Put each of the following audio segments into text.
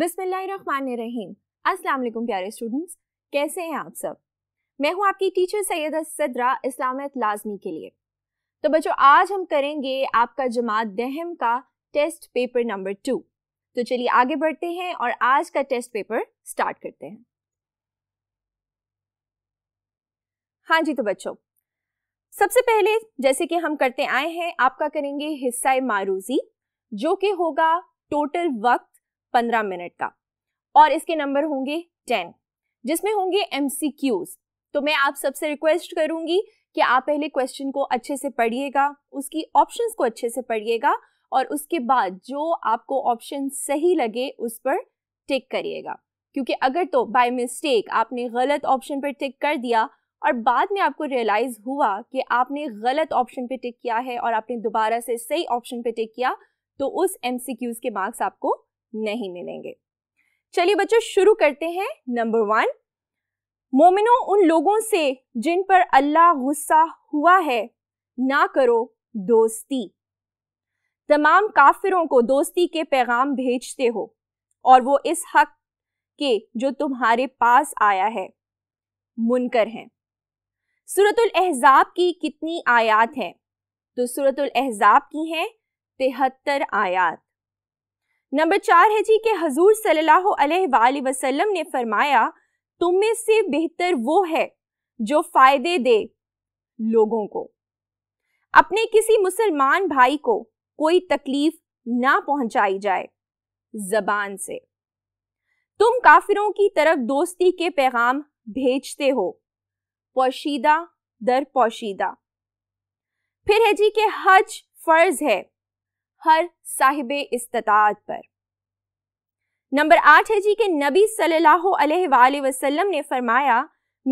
बिस्मिल्लाहिर्रहमानिर्रहीम अस्सलाम वालेकुम प्यारे स्टूडेंट्स कैसे हैं आप सब मैं हूं आपकी टीचर सैयद सदरा इस्लामियत लाजमी के लिए तो बच्चों आज हम करेंगे आपका जमात दहम का टेस्ट पेपर नंबर टू तो चलिए आगे बढ़ते हैं और आज का टेस्ट पेपर स्टार्ट करते हैं हाँ जी तो बच्चों सबसे पहले जैसे कि हम करते आए हैं आपका करेंगे हिस्सा मारूजी जो कि होगा टोटल वक्त पंद्रह मिनट का और इसके नंबर होंगे टेन जिसमें होंगे एम तो मैं आप सबसे रिक्वेस्ट करूंगी कि आप पहले क्वेश्चन को अच्छे से पढ़िएगा उसकी ऑप्शंस को अच्छे से पढ़िएगा और उसके बाद जो आपको ऑप्शन सही लगे उस पर टिक करिएगा क्योंकि अगर तो बाय मिस्टेक आपने गलत ऑप्शन पर टिक कर दिया और बाद में आपको रियलाइज हुआ कि आपने गलत ऑप्शन पर टिक किया है और आपने दोबारा से सही ऑप्शन पर टिक किया तो उस एम के मार्क्स आपको नहीं मिलेंगे चलिए बच्चों शुरू करते हैं नंबर वन मोमिनो उन लोगों से जिन पर अल्लाह गुस्सा हुआ है ना करो दोस्ती तमाम काफिरों को दोस्ती के पैगाम भेजते हो और वो इस हक के जो तुम्हारे पास आया है मुनकर हैं सूरतुल एहजाब की कितनी आयात हैं तो सूरतुल एहजाब की हैं तिहत्तर आयात नंबर चार है जी के हजूर सल्लल्लाहु वसलम ने फरमाया तुम में से बेहतर वो है जो फायदे दे लोगों को अपने किसी मुसलमान भाई को कोई तकलीफ ना पहुंचाई जाए जबान से तुम काफिरों की तरफ दोस्ती के पैगाम भेजते हो पोशीदा दर पोशीदा फिर है जी के हज फर्ज है हर साहिब इस्तात पर नंबर आठ है जी के नबी सल्लल्लाहु अलैहि वसल्लम ने फरमाया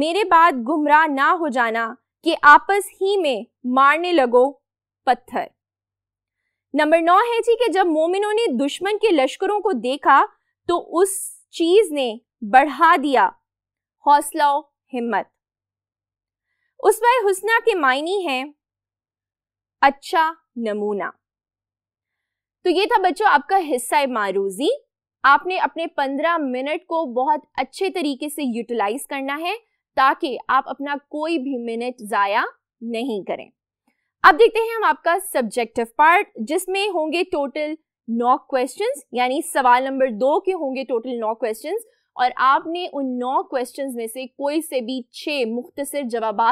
मेरे बाद गुमराह ना हो जाना कि आपस ही में मारने लगो पत्थर नंबर नौ है जी कि जब मोमिनों ने दुश्मन के लश्करों को देखा तो उस चीज ने बढ़ा दिया हौसला हिम्मत उस हुसना के मायने है अच्छा नमूना तो ये था बच्चों आपका हिस्सा मारूजी आपने अपने 15 मिनट को बहुत अच्छे तरीके से यूटिलाइज करना है ताकि आप अपना कोई भी मिनट जाया नहीं करें अब देखते हैं हम आपका सब्जेक्टिव पार्ट जिसमें होंगे टोटल नौ क्वेश्चंस यानी सवाल नंबर दो के होंगे टोटल नौ क्वेश्चंस और आपने उन नौ क्वेश्चंस में से कोई से भी छह मुख्तसर जवाब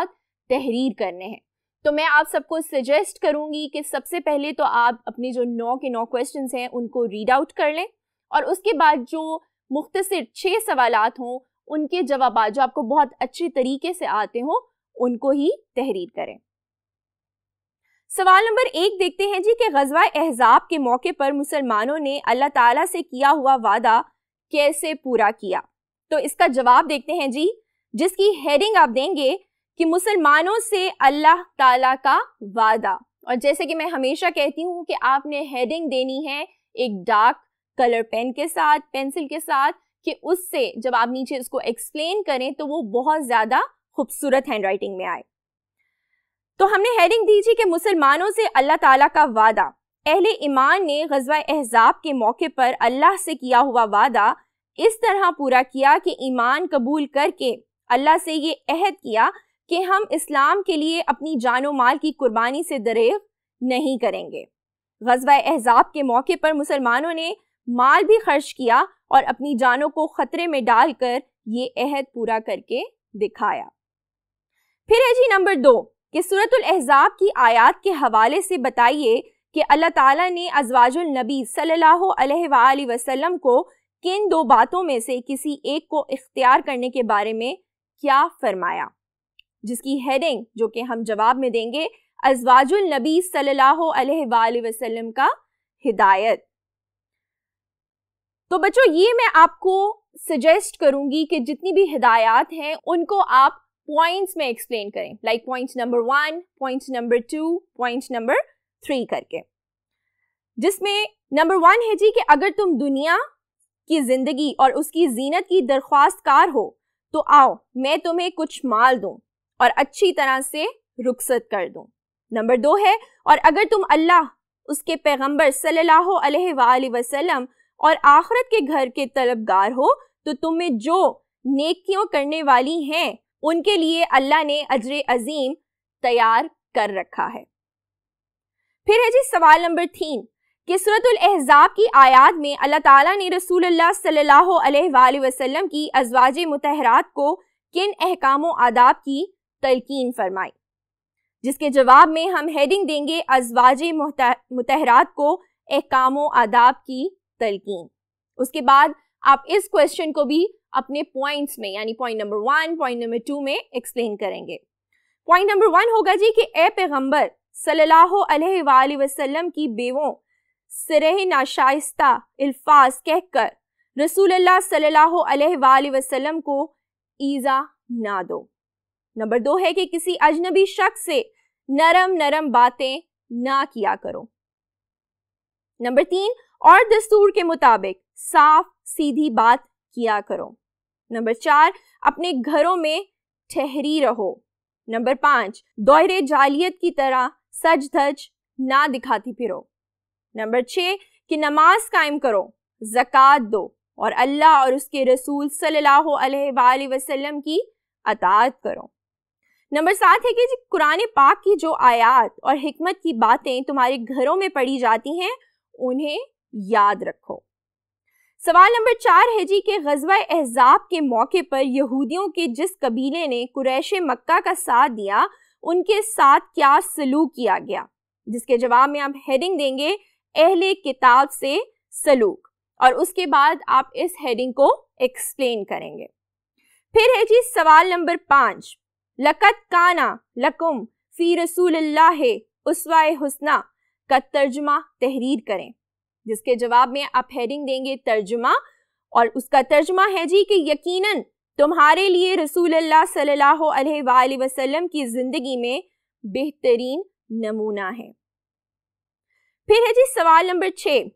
तहरीर करने हैं तो मैं आप सबको सजेस्ट करूंगी कि सबसे पहले तो आप अपने जो नौ के नौ क्वेश्चन हैं उनको रीड आउट कर लें और उसके बाद जो मुख्तर छः सवाल हों उनके जवाब जो आपको बहुत अच्छे तरीके से आते हों उनको ही तहरीर करें सवाल नंबर एक देखते हैं जी कि गजवा एहजाब के मौके पर मुसलमानों ने अल्लाह ताला से किया हुआ वादा कैसे पूरा किया तो इसका जवाब देखते हैं जी जिसकी हेडिंग आप देंगे कि मुसलमानों से अल्लाह ताला का वादा और जैसे कि मैं हमेशा कहती हूँ कि आपने हेडिंग देनी है एक डार्क कलर पेन के साथ पेंसिल के साथ कि उससे जब आप नीचे इसको एक्सप्लेन करें तो वो बहुत ज़्यादा खूबसूरत हैंडराइटिंग में आए तो हमने हेडिंग दी थी कि मुसलमानों से अल्लाह ताला का वादा अहले ईमान ने गजवा एहजाब के मौके पर अल्लाह से किया हुआ वादा इस तरह पूरा किया कि ईमान कबूल करके अल्लाह से ये अहद किया कि हम इस्लाम के लिए अपनी जानो माल की कुर्बानी से दरे नहीं करेंगे गजवा एहजाब के मौके पर मुसलमानों ने माल भी खर्च किया और अपनी जानों को ख़तरे में डालकर ये अहद पूरा करके दिखाया फिर है जी नंबर दो कि सूरत एहजाब की आयात के हवाले से बताइए कि अल्लाह ताला ने अजवाजुल नबी सल्लल्लाहु अलैहि वसल्लम को किन दो बातों में से किसी एक को इख्तियार करने के बारे में क्या फरमाया जिसकी हेडिंग जो कि हम जवाब में देंगे अजवाजुल नबी सल्लल्लाहु अलैहि वसल्लम का हिदायत तो बच्चों ये मैं आपको सजेस्ट करूंगी कि जितनी भी हिदायत हैं उनको आप पॉइंट्स में एक्सप्लेन करें like point number one point number two point number three करके जिसमें नंबर वन है जी कि अगर तुम दुनिया की जिंदगी और उसकी जीनत की दरख्वास्तकार हो तो आओ मैं तुम्हें कुछ माल दूं और अच्छी तरह से रुखसत कर दूँ नंबर दो है और अगर तुम अल्लाह उसके पैगम्बर सल्ला वसलम और आखरत के घर के तलबगार हो तो तुम्हें जो नेकियों करने वाली हैं उनके लिए अल्लाह ने अजर अजीम तैयार कर रखा है फिर है जी सवाल नंबर तीन कि की आयात में अल्लाह ताला ने रसूल अल्लाह सल्लल्लाहु अलैहि वसल्लम की अजवाज मतहरात को किन अहकाम आदाब की तलकिन फरमाई जिसके जवाब में हम हेडिंग देंगे अजवाज मुतहरात को अहकाम आदाब की तलकिन उसके बाद आप इस क्वेश्चन को भी अपने पॉइंट्स में यानी point number one point number two में एक्सप्लेन करेंगे पॉइंट नंबर वन होगा जी कि ए पैगम्बर सल्लाम की बेवों सरह नाशाइस्ता अल्फाज कहकर रसूल अल्लाह सल्लल्लाहु को ईज़ा ना दो नंबर दो है कि किसी अजनबी शख्स से नरम नरम बातें ना किया करो नंबर तीन और दस्तूर के मुताबिक साफ सीधी बात किया करो नंबर चार अपने घरों में ठहरी रहो नंबर पांच दोहरे जालियत की तरह सज धज ना दिखाती फिरो नंबर छह कि नमाज कायम करो ज़क़़त दो और अल्लाह और उसके रसूल सल्लल्लाहु अलैहि वसल्लम की अतात करो नंबर सात है कि कुरान पाक की जो आयात और हमत की बातें तुम्हारे घरों में पढ़ी जाती हैं उन्हें याद रखो सवाल नंबर चार है जी कि गजवा एहजाब के मौके पर यहूदियों के जिस कबीले ने कुरैश मक्का का साथ दिया उनके साथ क्या सलूक किया गया जिसके जवाब में आप हेडिंग देंगे अहले किताब से सलूक और उसके बाद आप इस हेडिंग को एक्सप्लेन करेंगे फिर है जी सवाल नंबर पाँच लकत काना लकुम फ़ी रसूल उसवाए हुसना का तर्जमा तहरीर करें जिसके जवाब में आप हेडिंग देंगे तर्जमा और उसका तर्जमा है जी कि यकीनन तुम्हारे लिए रसूल अल्लाह सल्लल्लाहु अलैहि वसल्लम की ज़िंदगी में बेहतरीन नमूना है फिर है जी सवाल नंबर छः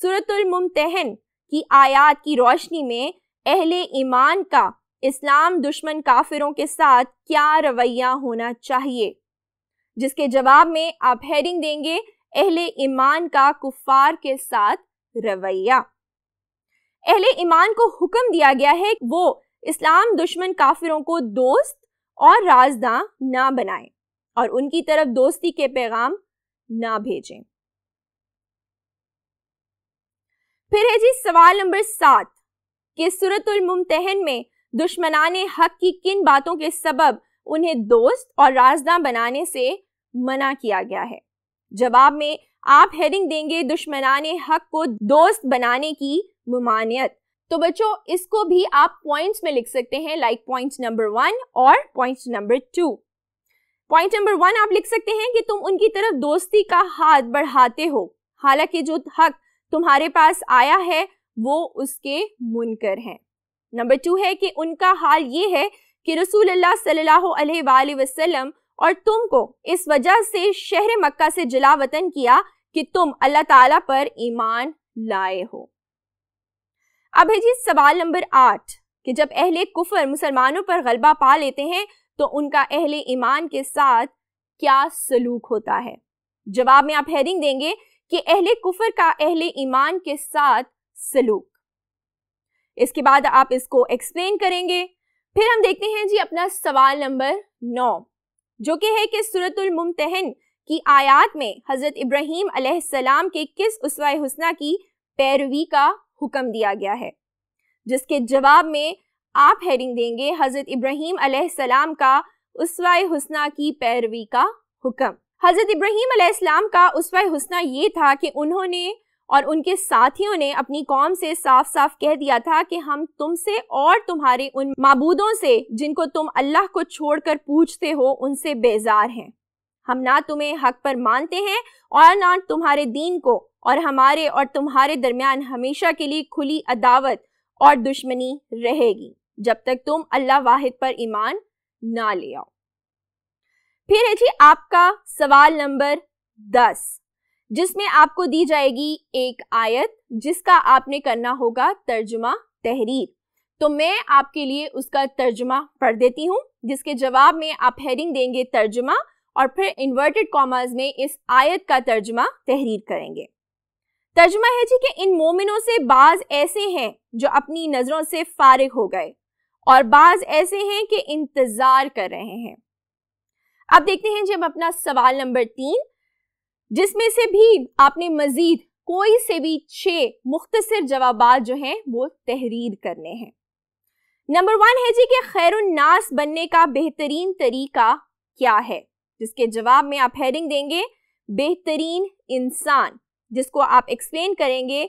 सूरतुल मुमतहन की आयात की रोशनी में अहले ईमान का इस्लाम दुश्मन काफिरों के साथ क्या रवैया होना चाहिए जिसके जवाब में आप हेडिंग देंगे अहले ईमान का कुफार के साथ रवैया अहले ईमान को हुक्म दिया गया है वो इस्लाम दुश्मन काफिरों को दोस्त और राजदा ना बनाएं और उनकी तरफ दोस्ती के पैगाम ना भेजें फिर है जी सवाल नंबर सात कि सूरतुल मुमतहन में दुश्मनान हक की किन बातों के सबब उन्हें दोस्त और राजदा बनाने से मना किया गया है जवाब में आप हेडिंग देंगे दुश्मनान हक को दोस्त बनाने की ममानियत तो बच्चों इसको भी आप पॉइंट्स में लिख सकते हैं लाइक पॉइंट नंबर वन और point number two point number one आप लिख सकते हैं कि तुम उनकी तरफ दोस्ती का हाथ बढ़ाते हो हालांकि जो हक तुम्हारे पास आया है वो उसके मुनकर हैं नंबर टू है कि उनका हाल ये है कि रसूल अल्लाह सल्लल्लाहु अलैहि वसल्लम और तुमको इस वजह से शहर मक्का से जला वतन किया कि तुम अल्लाह ताला पर ईमान लाए हो अब है जी सवाल नंबर आठ कि जब अहले कुफर मुसलमानों पर गलबा पा लेते हैं तो उनका अहले ईमान के साथ क्या सलूक होता है जवाब में आप हेडिंग देंगे कि अहले कुफर का अहले ईमान के साथ सलूक इसके बाद आप इसको एक्सप्लेन करेंगे फिर हम देखते हैं जी अपना सवाल नंबर नौ जो कि है कि सूरतुल मुमतहन की आयात में हज़रत इब्राहिम अलैहिस्सलाम के किस उसवा हुसना की पैरवी का हुक्म दिया गया है जिसके जवाब में आप हेडिंग देंगे हज़रत इब्राहिम अलैहिस्सलाम का उसवा हुसना की पैरवी का हुक्म हज़रत इब्राहिम अलैहिस्सलाम का उसवा हुसना ये था कि उन्होंने और उनके साथियों ने अपनी कौम से साफ साफ कह दिया था कि हम तुमसे और तुम्हारे उन मबूदों से जिनको तुम अल्लाह को छोड़कर पूछते हो उनसे बेजार हैं हम ना तुम्हें हक पर मानते हैं और ना तुम्हारे दीन को और हमारे और तुम्हारे दरमियान हमेशा के लिए खुली अदावत और दुश्मनी रहेगी जब तक तुम अल्लाह वाहिद पर ईमान ना ले आओ फिर है जी आपका सवाल नंबर दस जिसमें आपको दी जाएगी एक आयत जिसका आपने करना होगा तर्जुमा तहरीर तो मैं आपके लिए उसका तर्जुमा पढ़ देती हूँ जिसके जवाब में आप हेडिंग देंगे तर्जुमा और फिर इन्वर्टेड कॉमर्स में इस आयत का तर्जुमा तहरीर करेंगे तर्जुमा है जी कि इन मोमिनों से बाज ऐसे हैं जो अपनी नज़रों से फारिग हो गए और बाज ऐसे हैं कि इंतज़ार कर रहे हैं अब देखते हैं जी हम अपना सवाल नंबर तीन जिसमें से भी आपने मजीद कोई से भी छह मुख्तर जवाब जो हैं वो तहरीर करने हैं नंबर वन है जी कि खैरनास बनने का बेहतरीन तरीका क्या है जिसके जवाब में आप हेडिंग देंगे बेहतरीन इंसान जिसको आप एक्सप्लेन करेंगे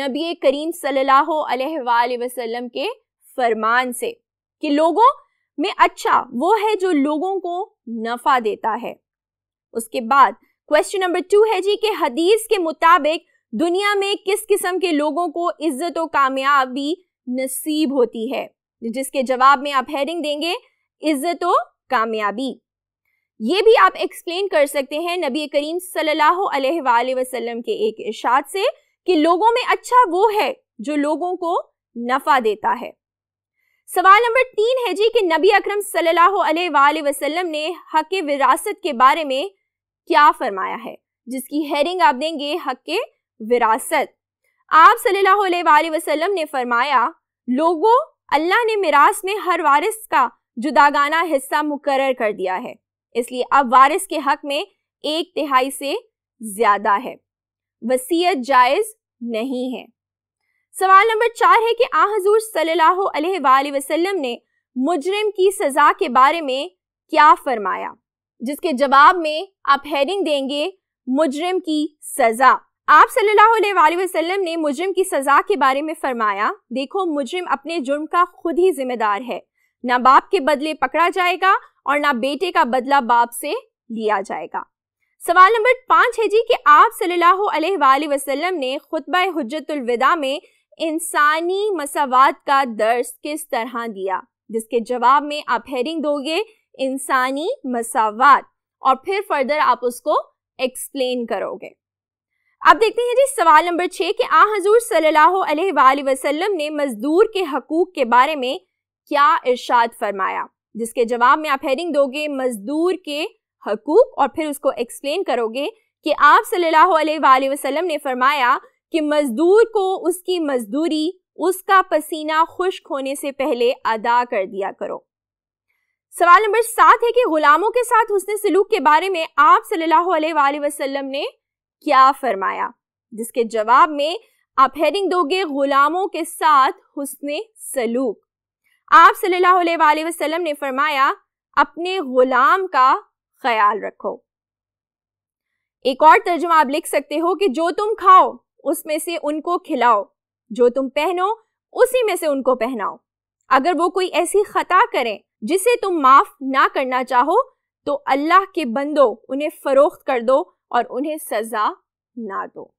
नबी करीम सल्लल्लाहु के फरमान से कि लोगों में अच्छा वो है जो लोगों को नफ़ा देता है उसके बाद क्वेश्चन नंबर टू है जी कि हदीस के मुताबिक दुनिया में किस किस्म के लोगों को इज्जत और कामयाबी नसीब होती है जिसके जवाब में आप हेडिंग देंगे इज्जत और कामयाबी ये भी आप एक्सप्लेन कर सकते हैं नबी करीम सल्लल्लाहु अलैहि वसल्लम के एक इशाद से कि लोगों में अच्छा वो है जो लोगों को नफा देता है सवाल नंबर तीन है जी कि नबी अकरम सल्लल्लाहु अलैहि वसल्लम ने हक विरासत के बारे में क्या फरमाया है जिसकी हेरिंग आप देंगे हक के विरासत आप सल्लल्लाहु अलैहि वसल्लम ने फरमाया लोगों अल्लाह ने मिरास में हर वारिस का जुदागाना हिस्सा मुकर कर दिया है इसलिए अब वारिस के हक में एक तिहाई से ज्यादा है वसीयत जायज नहीं है सवाल नंबर चार है कि आ हजूर सल्लल्लाहु ने मुजरिम की सजा के बारे में क्या फरमाया जिसके जवाब में आप हेडिंग देंगे मुजरिम की सजा आप सल्लल्लाहु अलैहि वसल्लम ने मुजरिम की सजा के बारे में फरमाया देखो मुजरिम अपने जुर्म का खुद ही जिम्मेदार है ना बाप के बदले पकड़ा जाएगा और ना बेटे का बदला बाप से लिया जाएगा सवाल नंबर पांच है जी कि आप सल्लल्लाहु अलैहि वसल्लम ने खुतबा हजतुलविदा विदा में इंसानी मसावत का दर्स किस तरह दिया जिसके जवाब में आप हेरिंग दोगे इंसानी मसावत और फिर फर्दर आप उसको एक्सप्लेन करोगे अब देखते हैं जी सवाल नंबर छः कि आ हजूर अलैहि वसल्लम ने मजदूर के हकूक के बारे में क्या इर्शाद फरमाया जिसके जवाब में आप हेडिंग दोगे मजदूर के हकूक और फिर उसको एक्सप्लेन करोगे कि आप सल्ला वसलम ने फरमाया कि मजदूर को उसकी मजदूरी उसका पसीना खुश्क होने से पहले अदा कर दिया करो सवाल नंबर सात है कि गुलामों के साथ हुसन सलूक के बारे में आप सल्लल्लाहु अलैहि वसल्लम ने क्या फरमाया जिसके जवाब में आप हेडिंग दोगे गुलामों के साथ हुसन सलूक आप सल्लल्लाहु अलैहि वसल्लम ने फरमाया अपने गुलाम का ख्याल रखो एक और तर्जुमा आप लिख सकते हो कि जो तुम खाओ उसमें से उनको खिलाओ जो तुम पहनो उसी में से उनको पहनाओ अगर वो कोई ऐसी खता करें जिसे तुम माफ ना करना चाहो तो अल्लाह के बंदो उन्हें फरोख्त कर दो और उन्हें सजा ना दो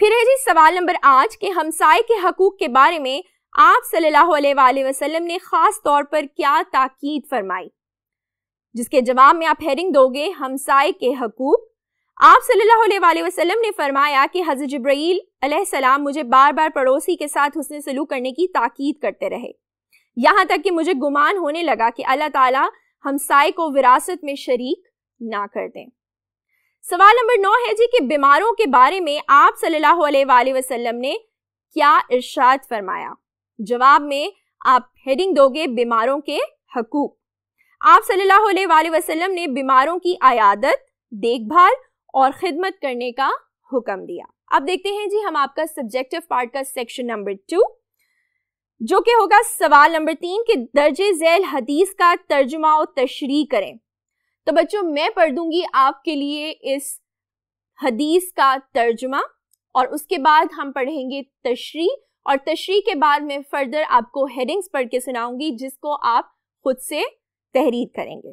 फिर है जी सवाल नंबर आठ के हमसाय के हकूक के बारे में आप सल्लल्लाहु अलैहि वसल्लम ने खास तौर पर क्या ताकीद फरमाई जिसके जवाब में आप हेरिंग दोगे हमसाय के हकूक आप सल्लल्लाहु अलैहि वसल्लम ने फरमाया कि हज़रत जब्राइल अलैहिस्सलाम मुझे बार बार पड़ोसी के साथ हुसन सलूक करने की ताकीद करते रहे यहाँ तक कि मुझे गुमान होने लगा कि अल्लाह ताला हमसाए को विरासत में शरीक ना कर दें सवाल नंबर नौ है जी कि बीमारों के बारे में आप सल्लल्लाहु अलैहि वसल्लम ने क्या इर्शाद फरमाया जवाब में आप हेडिंग दोगे बीमारों के हकूक आप सल्लल्लाहु अलैहि वसल्लम ने बीमारों की आयादत देखभाल और खिदमत करने का हुक्म दिया अब देखते हैं जी हम आपका सब्जेक्टिव पार्ट का सेक्शन नंबर टू जो कि होगा सवाल नंबर तीन कि दर्ज झैल हदीस का तर्जमा और तशरी करें तो बच्चों मैं पढ़ दूंगी आपके लिए इस हदीस का तर्जमा और उसके बाद हम पढ़ेंगे तशरी और तशरी के बाद मैं फर्दर आपको हेडिंग्स पढ़ के सुनाऊंगी जिसको आप खुद से तहरीर करेंगे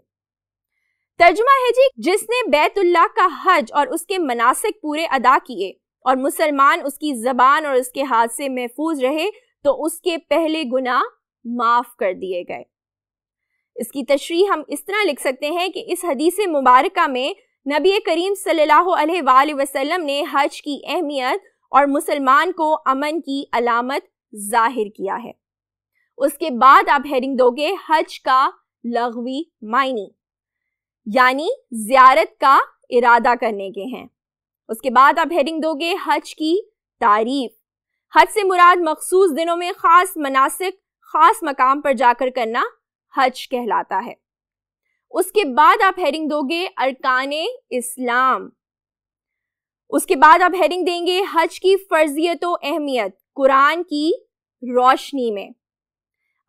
तर्जुमा है जी जिसने बैतुल्ला का हज और उसके मनासिक पूरे अदा किए और मुसलमान उसकी जबान और उसके हाथ से महफूज रहे तो उसके पहले गुना माफ कर दिए गए इसकी तशरी हम इस तरह लिख सकते हैं कि इस हदीस मुबारक में नबी करीम सल्लल्लाहु अलैहि वसल्लम ने हज की अहमियत और मुसलमान को अमन की अलामत जाहिर किया है उसके बाद आप हेरिंग दोगे हज का लघवी मायनी यानी जियारत का इरादा करने के हैं उसके बाद आप हेरिंग दोगे हज की तारीफ हज से मुराद मखसूस दिनों में ख़ास मनासिक ख़ास मकाम पर जाकर करना हज कहलाता है उसके बाद आप हेरिंग दोगे अरकान इस्लाम उसके बाद आप हेरिंग देंगे हज की फर्जियत अहमियत कुरान की रोशनी में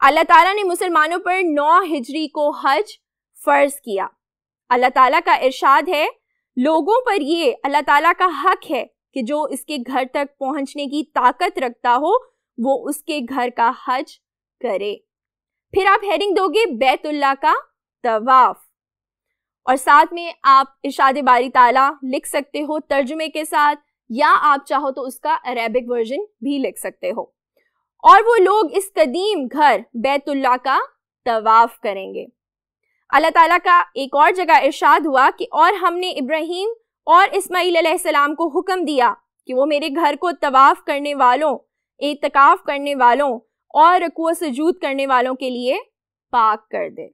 अल्लाह ताला ने मुसलमानों पर नौ हिजरी को हज फर्ज किया अल्लाह ताला का इरशाद है लोगों पर ये अल्लाह ताला का हक है कि जो इसके घर तक पहुंचने की ताकत रखता हो वो उसके घर का हज करे फिर आप हेडिंग दोगे बैतुल्ला का तवाफ और साथ में आप इर्शाद बारी ताला लिख सकते हो तर्जुमे के साथ या आप चाहो तो उसका अरेबिक वर्जन भी लिख सकते हो और वो लोग इस कदीम घर बैतुल्ला का तवाफ करेंगे अल्लाह ताला का एक और जगह इरशाद हुआ कि और हमने इब्राहिम और इस्माईल सलाम को हुक्म दिया कि वो मेरे घर को तवाफ़ करने वालों एतकाफ़ करने वालों और रकुआ सजूद करने वालों के लिए पाक कर दे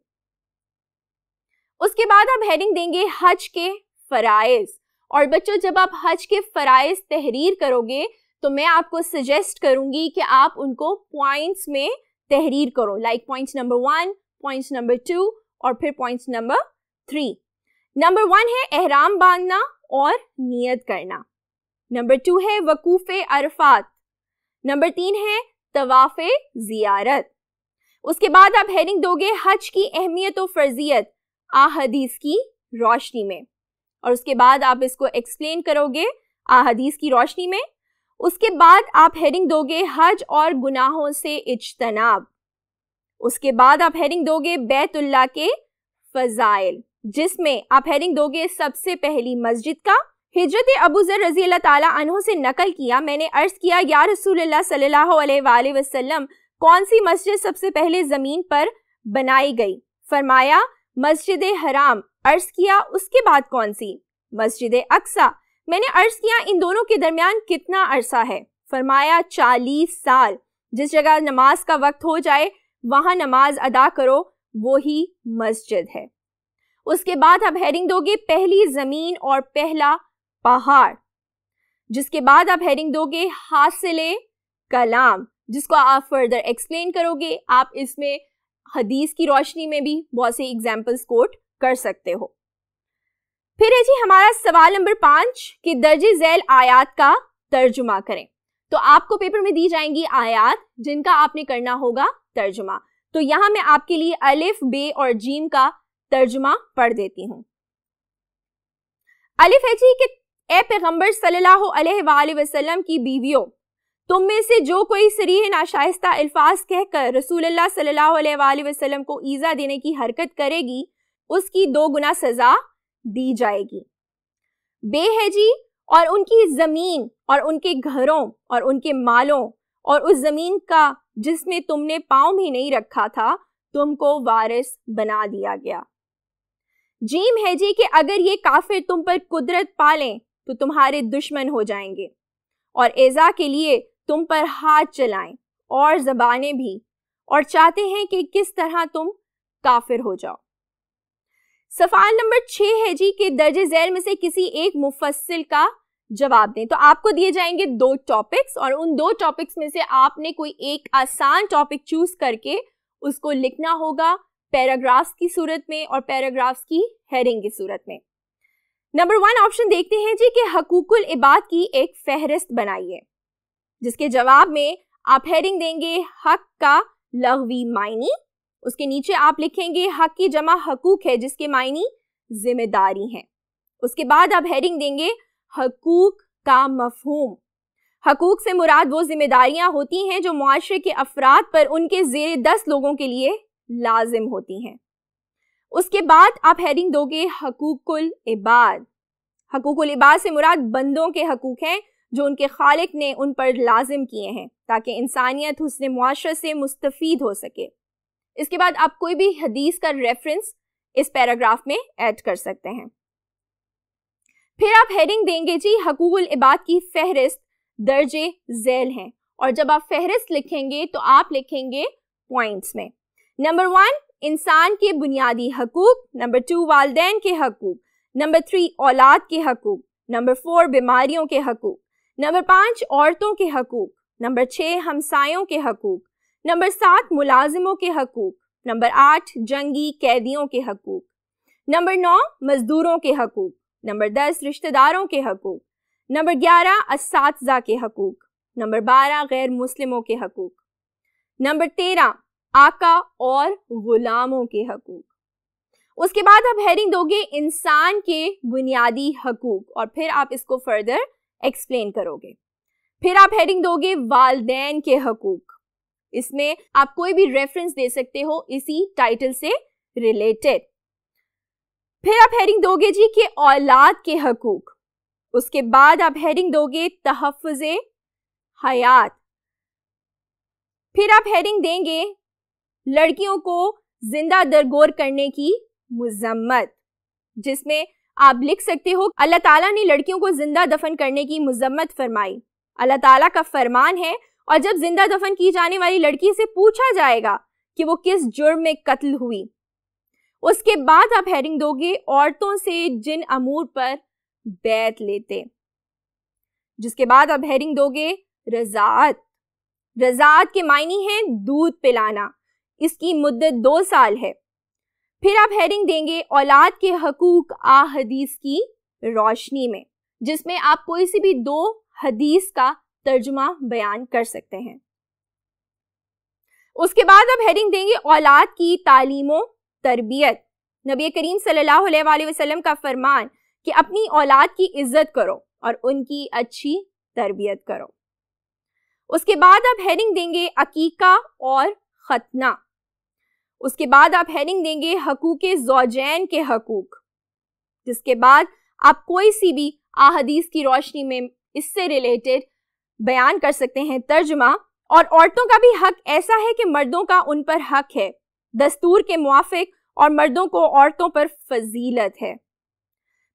उसके बाद आप हेडिंग देंगे हज के फ़राइज़ और बच्चों जब आप हज के फ़राइज़ तहरीर करोगे तो मैं आपको सजेस्ट करूंगी कि आप उनको पॉइंट्स में तहरीर करो like point number one point number two और फिर point number three number one है एहराम बांधना और नियत करना नंबर टू है वकूफ़ अरफात नंबर तीन है तवाफ़ ज़ियारत उसके बाद आप हेडिंग दोगे हज की अहमियत और फर्जियत आहदीस की रोशनी में और उसके बाद आप इसको एक्सप्लेन करोगे आहदीस की रोशनी में उसके बाद आप हेडिंग दोगे हज और गुनाहों से इजतनाब उसके बाद आप हेडिंग दोगे बैतुल्ला के फजाइल जिसमें आप हेडिंग दोगे सबसे पहली मस्जिद का हिजरत अबू जर रजी अल्लाह तु से नकल किया मैंने अर्ज किया या रसूल सल्लाम कौन सी मस्जिद सबसे पहले ज़मीन पर बनाई गई फरमाया मस्जिद हराम अर्ज किया उसके बाद कौन सी मस्जिद अक्सा मैंने अर्ज किया इन दोनों के दरमियान कितना अरसा है फरमाया चालीस साल जिस जगह नमाज का वक्त हो जाए वहाँ नमाज अदा करो वो ही मस्जिद है उसके बाद आप हेडिंग दोगे पहली जमीन और पहला पहाड़ जिसके बाद आप हेडिंग दोगे हासिले कलाम जिसको आप फर्दर एक्सप्लेन करोगे आप इसमें हदीस की रोशनी में भी बहुत से एग्जाम्पल्स कोट कर सकते हो फिर है जी हमारा सवाल नंबर पांच कि दर्ज झैल आयात का तर्जुमा करें तो आपको पेपर में दी जाएंगी आयात जिनका आपने करना होगा तर्जुमा तो यहां मैं आपके लिए अलिफ बे और जीम का तर्जुमा पढ़ देती हूँ अलिफ है जी के ए पैगम्बर सल्लाम की बीवियों तुम में से जो कोई सरीह नाशाइस्ता अल्फाज कहकर रसूल अल्लाह सल्लल्लाहु अलैहि वसल्लम को ईज़ा देने की हरकत करेगी उसकी दो गुना सज़ा दी जाएगी बेहजी और उनकी ज़मीन और उनके घरों और उनके मालों और उस ज़मीन का जिसमें तुमने पाँव भी नहीं रखा था तुमको वारिस बना दिया गया जीम है जी कि अगर ये काफिर तुम पर कुदरत पालें तो तुम्हारे दुश्मन हो जाएंगे और एज़ा के लिए तुम पर हाथ चलाएं और जबाने भी और चाहते हैं कि किस तरह तुम काफिर हो जाओ सफाल नंबर छ है जी के दर्ज जैल में से किसी एक मुफसिल का जवाब दें तो आपको दिए जाएंगे दो टॉपिक्स और उन दो टॉपिक्स में से आपने कोई एक आसान टॉपिक चूज करके उसको लिखना होगा पैराग्राफ्स की सूरत में और पैराग्राफ्स की हेडिंग की सूरत में नंबर वन ऑप्शन देखते हैं जी कि हकूकुल इबाद की एक फहरिस्त बनाइए जिसके जवाब में आप हेडिंग देंगे हक का लघवी मायनी उसके नीचे आप लिखेंगे हक की जमा हकूक है जिसके मायनी जिम्मेदारी है उसके बाद आप हेडिंग देंगे हकूक का मफहूम हकूक से मुराद वो जिम्मेदारियां होती हैं जो मुआरे के अफराद पर उनके जेर दस लोगों के लिए लाजिम होती हैं उसके बाद आप हेडिंग दोगे हकूकुल इबाद हकूकुल इबाद से मुराद बंदों के हकूक हैं जो उनके खालिक ने उन पर लाजिम किए हैं ताकि इंसानियत उसने मुआरे से मुस्तफ़ हो सके इसके बाद आप कोई भी हदीस का रेफरेंस इस पैराग्राफ में ऐड कर सकते हैं फिर आप हेडिंग देंगे जी हकूकुल इबाद की फहरिस्त दर्जे झैल हैं और जब आप फहरिस्त लिखेंगे तो आप लिखेंगे पॉइंट्स में नंबर वन इंसान के बुनियादी हकूक नंबर टू वाले के हकूक नंबर थ्री औलाद के हकूक नंबर फोर बीमारियों के हकूक नंबर पाँच औरतों के हकूक नंबर छः हमसायों के हकूक नंबर सात मुलाजिमों के हकूक नंबर आठ जंगी कैदियों के हकूक नंबर नौ मजदूरों के हकूक नंबर दस रिश्तेदारों के हकूक नंबर ग्यारह इस के हकूक नंबर बारह गैर मुस्लिमों के हकूक नंबर तेरह आका और गुलामों के हकूक उसके बाद आप हेरिंग दोगे इंसान के बुनियादी हकूक और फिर आप इसको फर्दर एक्सप्लेन करोगे फिर आप हेरिंग दोगे वालदेन के हकूक इसमें आप कोई भी रेफरेंस दे सकते हो इसी टाइटल से रिलेटेड फिर आप हेरिंग दोगे जी के औलाद के हकूक उसके बाद आप हेरिंग दोगे तहफ़ हयात फिर आप हेरिंग देंगे लड़कियों को जिंदा दरगोर करने की मजम्मत जिसमें आप लिख सकते हो अल्लाह ताला ने लड़कियों को जिंदा दफन करने की मजम्मत फरमाई अल्लाह ताला का फरमान है और जब जिंदा दफन की जाने वाली लड़की से पूछा जाएगा कि वो किस जुर्म में कत्ल हुई उसके बाद आप हैरिंग दोगे औरतों से जिन अमूर पर बैत लेते जिसके बाद आप हैरिंग दोगे रजात रजात के मायने हैं दूध पिलाना इसकी मुद्दत दो साल है फिर आप हेडिंग देंगे औलाद के हकूक आ हदीस की रोशनी में जिसमें आप कोई सी भी दो हदीस का तर्जमा बयान कर सकते हैं उसके बाद आप हेडिंग देंगे औलाद की तालीमो तरबियत नबी करीम सल्लल्लाहु अलैहि वसल्लम का फरमान कि अपनी औलाद की इज्जत करो और उनकी अच्छी तरबियत करो उसके बाद आप हेडिंग देंगे अकीका और खतना उसके बाद आप हेडिंग देंगे हकूक जोजैन के हकूक जिसके बाद आप कोई सी भी आहदीस की रोशनी में इससे रिलेटेड बयान कर सकते हैं तर्जमा और औरतों का भी हक ऐसा है कि मर्दों का उन पर हक है दस्तूर के मुआफिक और मर्दों को औरतों पर फजीलत है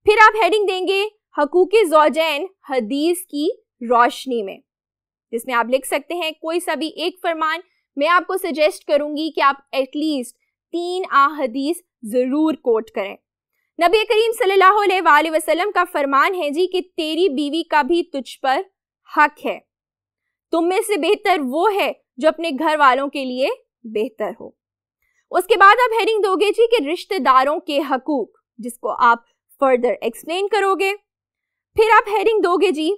फिर आप हेडिंग देंगे हकूक जोजैन हदीस की रोशनी में जिसमें आप लिख सकते हैं कोई सा भी एक फरमान मैं आपको सजेस्ट करूंगी कि आप एटलीस्ट तीन अदीस ज़रूर कोट करें नबी करीम सल्लल्लाहु वसलम का फरमान है जी कि तेरी बीवी का भी तुझ पर हक है तुम में से बेहतर वो है जो अपने घर वालों के लिए बेहतर हो उसके बाद आप हेरिंग दोगे जी कि रिश्तेदारों के हकूक जिसको आप फर्दर एक्सप्लेन करोगे फिर आप हेरिंग दोगे जी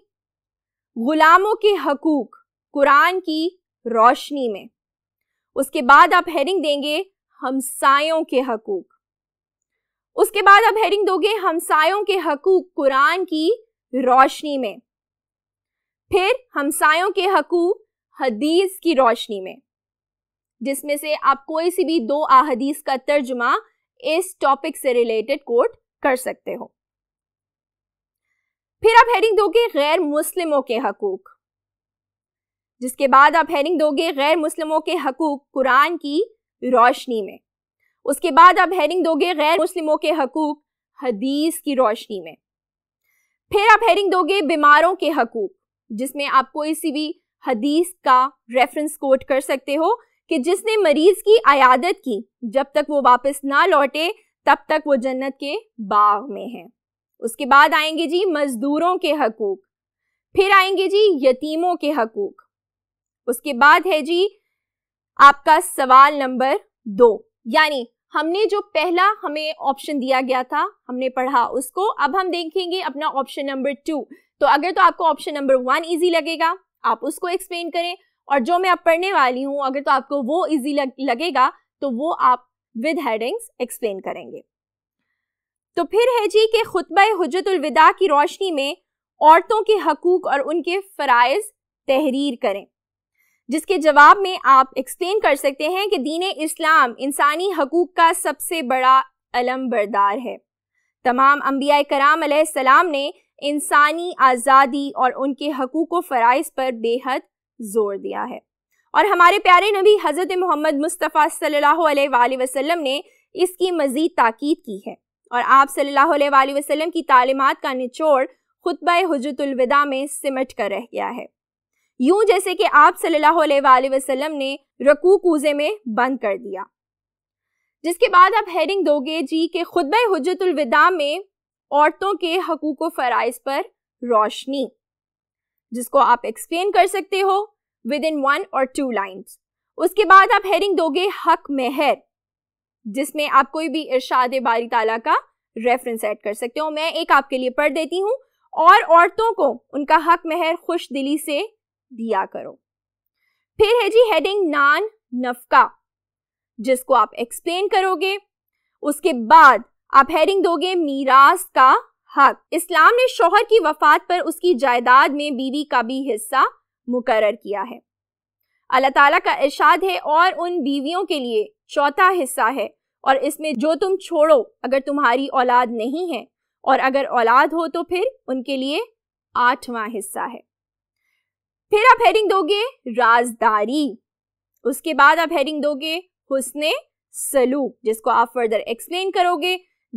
गुलामों के हकूक कुरान की रोशनी में उसके बाद आप हेडिंग देंगे हमसायों के हकूक उसके बाद आप हेडिंग दोगे हमसायों के हकूक कुरान की रोशनी में फिर हमसायों के हकूक हदीस की रोशनी में जिसमें से आप कोई सी भी दो अहदीस का तर्जुमा इस टॉपिक से रिलेटेड कोट कर सकते हो फिर आप हेडिंग दोगे गैर मुस्लिमों के हकूक जिसके बाद आप हेडिंग दोगे गैर मुस्लिमों के हकूक कुरान की रोशनी में उसके बाद आप हेडिंग दोगे गैर मुस्लिमों के हकूक हदीस की रोशनी में फिर आप हेडिंग दोगे बीमारों के हकूक जिसमें आप कोई सी भी हदीस का रेफरेंस कोट कर सकते हो कि जिसने मरीज की अयादत की जब तक वो वापस ना लौटे तब तक वो जन्नत के बाग में है उसके बाद आएंगे जी मजदूरों के हकूक फिर आएंगे जी यतीमों के हकूक उसके बाद है जी आपका सवाल नंबर दो यानी हमने जो पहला हमें ऑप्शन दिया गया था हमने पढ़ा उसको अब हम देखेंगे अपना ऑप्शन नंबर टू तो अगर तो आपको ऑप्शन नंबर वन इजी लगेगा आप उसको एक्सप्लेन करें और जो मैं अब पढ़ने वाली हूं अगर तो आपको वो इजी लग, लगेगा तो वो आप विद हेडिंग्स एक्सप्लेन करेंगे तो फिर है जी के खुतब हजरतुलविदा की रोशनी में औरतों के हकूक और उनके फरज तहरीर करें जिसके जवाब में आप एक्सप्लेन कर सकते हैं कि दीन इस्लाम इंसानी हकूक़ का सबसे बड़ा अलम बरदार है तमाम अम्बिया कराम सलाम ने इंसानी आज़ादी और उनके हकूक़ फ़रज़ फ़राइज़ पर बेहद ज़ोर दिया है और हमारे प्यारे नबी हज़रत मोहम्मद मुस्तफ़ा सल्ला अलैहि ने इसकी मज़ीद ताकीद की है और आप सल्ला वसलम की तालीमत का निचोड़ खुतब हजरतलविदा में सिमट कर रह गया है यूं जैसे कि आप सल्लल्लाहु अलैहि वसल्लम ने रकू कूजे में बंद कर दिया जिसके बाद आप हेडिंग दोगे जी के खुदब हजतुलविदा में औरतों के हकूक फ़राइज पर रोशनी जिसको आप एक्सप्लेन कर सकते हो विद इन वन और टू लाइन्स उसके बाद आप हेडिंग दोगे हक मेहर जिसमें आप कोई भी इरशाद बारी ताला का रेफरेंस ऐड कर सकते हो मैं एक आपके लिए पढ़ देती हूँ और औरतों को उनका हक मेहर खुश दिली से दिया करो फिर है जी हेडिंग नान नफका जिसको आप एक्सप्लेन करोगे उसके बाद आप हेडिंग दोगे मीरास का हक इस्लाम ने शोहर की वफात पर उसकी जायदाद में बीवी का भी हिस्सा मुकर किया है अल्लाह ताला का इरशाद है और उन बीवियों के लिए चौथा हिस्सा है और इसमें जो तुम छोड़ो अगर तुम्हारी औलाद नहीं है और अगर औलाद हो तो फिर उनके लिए आठवां हिस्सा है फिर आप हेडिंग दोगे राजदारी उसके बाद आप हेडिंग दोगे हुसने सलूक जिसको आप फर्दर एक्सप्लेन करोगे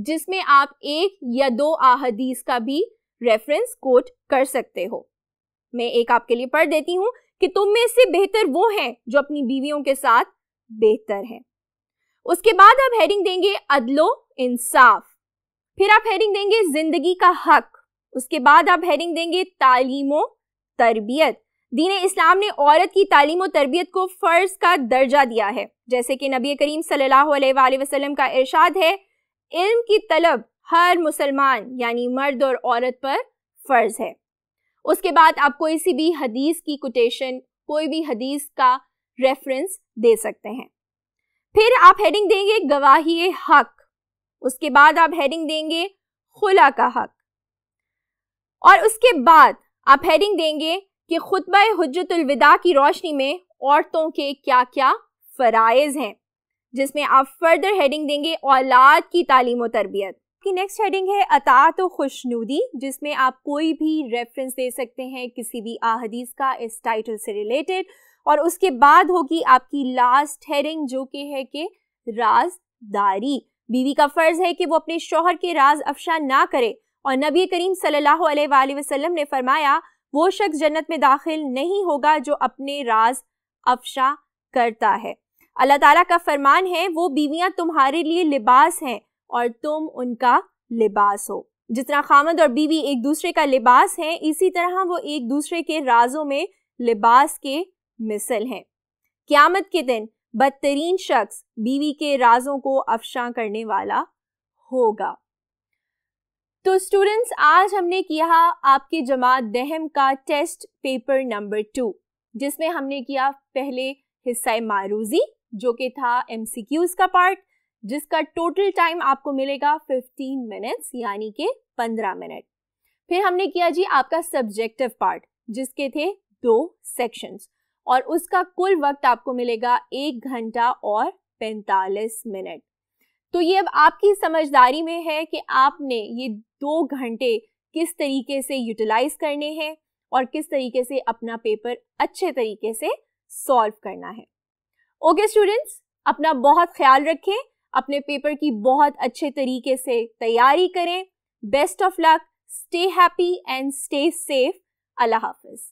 जिसमें आप एक या दो अहदीस का भी रेफरेंस कोट कर सकते हो मैं एक आपके लिए पढ़ देती हूँ कि तुम में से बेहतर वो हैं जो अपनी बीवियों के साथ बेहतर हैं उसके बाद आप हेडिंग देंगे अदलो इंसाफ फिर आप हेडिंग देंगे जिंदगी का हक उसके बाद आप हेडिंग देंगे तालीमो तरबियत दीन इस्लाम ने औरत की तालीम और तरबियत को फ़र्ज का दर्जा दिया है जैसे कि नबी करीम सल्लल्लाहु अलैहि वसल्लम का इरशाद है इल्म की तलब हर मुसलमान यानी मर्द और औरत पर फ़र्ज है उसके बाद आप कोई सी भी हदीस की कोटेशन कोई भी हदीस का रेफरेंस दे सकते हैं फिर आप हेडिंग देंगे गवाही हक उसके बाद आप हेडिंग देंगे खुला का हक और उसके बाद आप हेडिंग देंगे कि खुतब हजरतलविदा की रोशनी में औरतों के क्या क्या फ़रज़ हैं जिसमें आप फर्दर हेडिंग देंगे औलाद की तालीम और तरबियत की नेक्स्ट हेडिंग है अतात तो व खुशनूदी जिसमें आप कोई भी रेफरेंस दे सकते हैं किसी भी अहदीस का इस टाइटल से रिलेटेड और उसके बाद होगी आपकी लास्ट हेडिंग जो कि है कि राजदारी बीवी का फ़र्ज़ है कि वो अपने शोहर के राज अफशा ना करे और नबी करीम सल्लल्लाहु अलैहि वसल्लम ने फरमाया वो शख्स जन्नत में दाखिल नहीं होगा जो अपने राज अफशा करता है अल्लाह ताला का फरमान है वो बीवियां तुम्हारे लिए लिबास हैं और तुम उनका लिबास हो जिस तरह खामद और बीवी एक दूसरे का लिबास हैं इसी तरह वो एक दूसरे के राजों में लिबास के मिसल हैं क्यामत के दिन बदतरीन शख्स बीवी के राजों को अफशा करने वाला होगा तो स्टूडेंट्स आज हमने किया आपके जमात दहम का टेस्ट पेपर नंबर टू जिसमें हमने किया पहले हिस्सा मारूजी जो कि था एमसीक्यूज का पार्ट जिसका टोटल टाइम आपको मिलेगा 15 मिनट्स यानी के 15 मिनट फिर हमने किया जी आपका सब्जेक्टिव पार्ट जिसके थे दो सेक्शंस और उसका कुल वक्त आपको मिलेगा एक घंटा और 45 मिनट तो ये अब आपकी समझदारी में है कि आपने ये दो घंटे किस तरीके से यूटिलाइज करने हैं और किस तरीके से अपना पेपर अच्छे तरीके से सॉल्व करना है ओके स्टूडेंट्स अपना बहुत ख्याल रखें अपने पेपर की बहुत अच्छे तरीके से तैयारी करें best of luck stay happy and stay safe अल्लाह हाफिज़